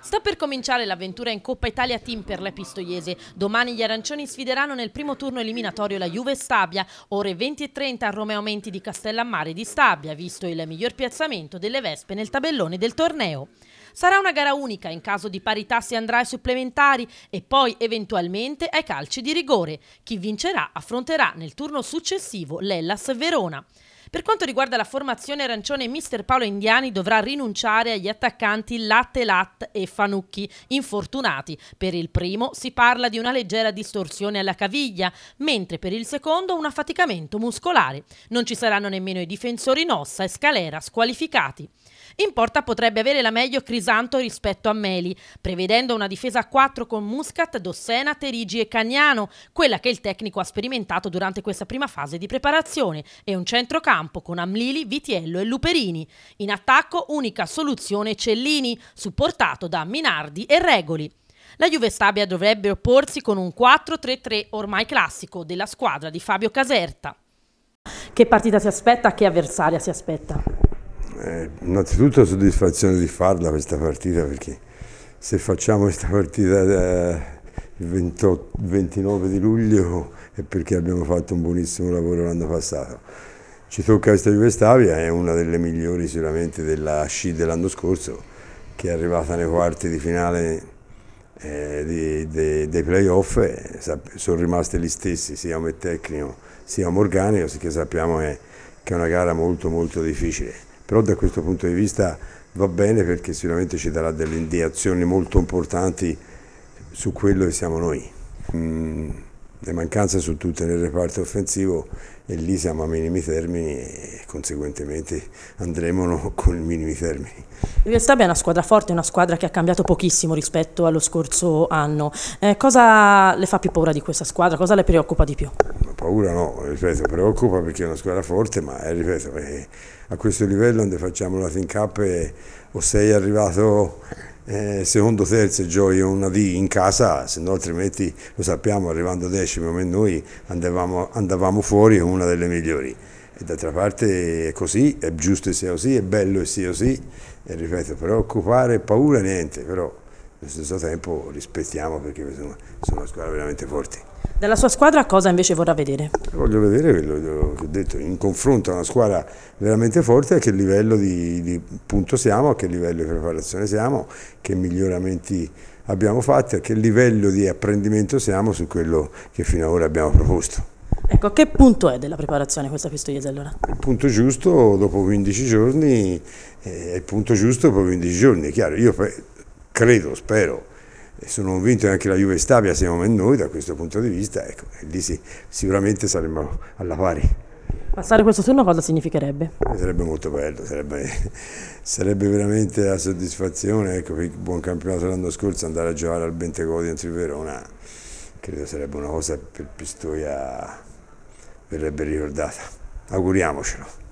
Sta per cominciare l'avventura in Coppa Italia Team per la Pistoiese. Domani gli arancioni sfideranno nel primo turno eliminatorio la Juve Stabia, ore 20.30 a Romeo Menti di Castellammare di Stabia, visto il miglior piazzamento delle Vespe nel tabellone del torneo. Sarà una gara unica, in caso di parità si andrà ai supplementari e poi eventualmente ai calci di rigore. Chi vincerà affronterà nel turno successivo l'Ellas Verona. Per quanto riguarda la formazione arancione, mister Paolo Indiani dovrà rinunciare agli attaccanti Latte Lat e Fanucchi, infortunati. Per il primo si parla di una leggera distorsione alla caviglia, mentre per il secondo un affaticamento muscolare. Non ci saranno nemmeno i difensori Nossa e Scalera squalificati. In porta potrebbe avere la meglio Crisanto rispetto a Meli, prevedendo una difesa a 4 con Muscat, Dossena, Terigi e Cagnano, quella che il tecnico ha sperimentato durante questa prima fase di preparazione, e un centrocampo campo con Amlili, Vitiello e Luperini. In attacco unica soluzione Cellini, supportato da Minardi e Regoli. La Juve Stabia dovrebbe opporsi con un 4-3-3 ormai classico della squadra di Fabio Caserta. Che partita si aspetta? Che avversaria si aspetta? Eh, innanzitutto soddisfazione di farla questa partita perché se facciamo questa partita eh, il 28, 29 di luglio è perché abbiamo fatto un buonissimo lavoro l'anno passato ci tocca questa Stadio Vestavia è una delle migliori sicuramente della sci dell'anno scorso che è arrivata nei quarti di finale eh, di, de, dei playoff sono rimasti gli stessi sia come tecnico sia come organico che sappiamo è, che è una gara molto molto difficile però da questo punto di vista va bene perché sicuramente ci darà delle indicazioni molto importanti su quello che siamo noi. Mm le mancanze su tutto nel reparto offensivo e lì siamo a minimi termini e conseguentemente andremo con i minimi termini. In realtà è una squadra forte, una squadra che ha cambiato pochissimo rispetto allo scorso anno. Eh, cosa le fa più paura di questa squadra? Cosa le preoccupa di più? Paura no, ripeto, preoccupa perché è una squadra forte, ma eh, ripeto, eh, a questo livello quando facciamo la team cup o sei arrivato eh, secondo, terzo e Gioia una V in casa, se no altrimenti lo sappiamo, arrivando decimi come noi andavamo, andavamo fuori con una delle migliori. E d'altra parte è così, è giusto che sia così, è bello che sia così, e ripeto, preoccupare, paura niente, però allo stesso tempo rispettiamo perché sono, sono una squadra veramente forte. Della sua squadra cosa invece vorrà vedere? Voglio vedere quello che ho detto, in confronto a una squadra veramente forte a che livello di, di punto siamo, a che livello di preparazione siamo, che miglioramenti abbiamo fatto, a che livello di apprendimento siamo su quello che fino ad ora abbiamo proposto. Ecco, a che punto è della preparazione questa Pistoiese allora? Il punto giusto dopo 15 giorni, eh, è il punto giusto dopo 15 giorni, è chiaro, io credo, spero, e sono convinto che anche la Juve Stabia siamo noi da questo punto di vista, ecco, e lì sì, sicuramente saremmo alla pari. Passare questo turno cosa significherebbe? Sarebbe molto bello, sarebbe, sarebbe veramente la soddisfazione, ecco, per il buon campionato l'anno scorso andare a giocare al Bentegodi contro il Verona, credo sarebbe una cosa per Pistoia verrebbe ricordata, auguriamocelo.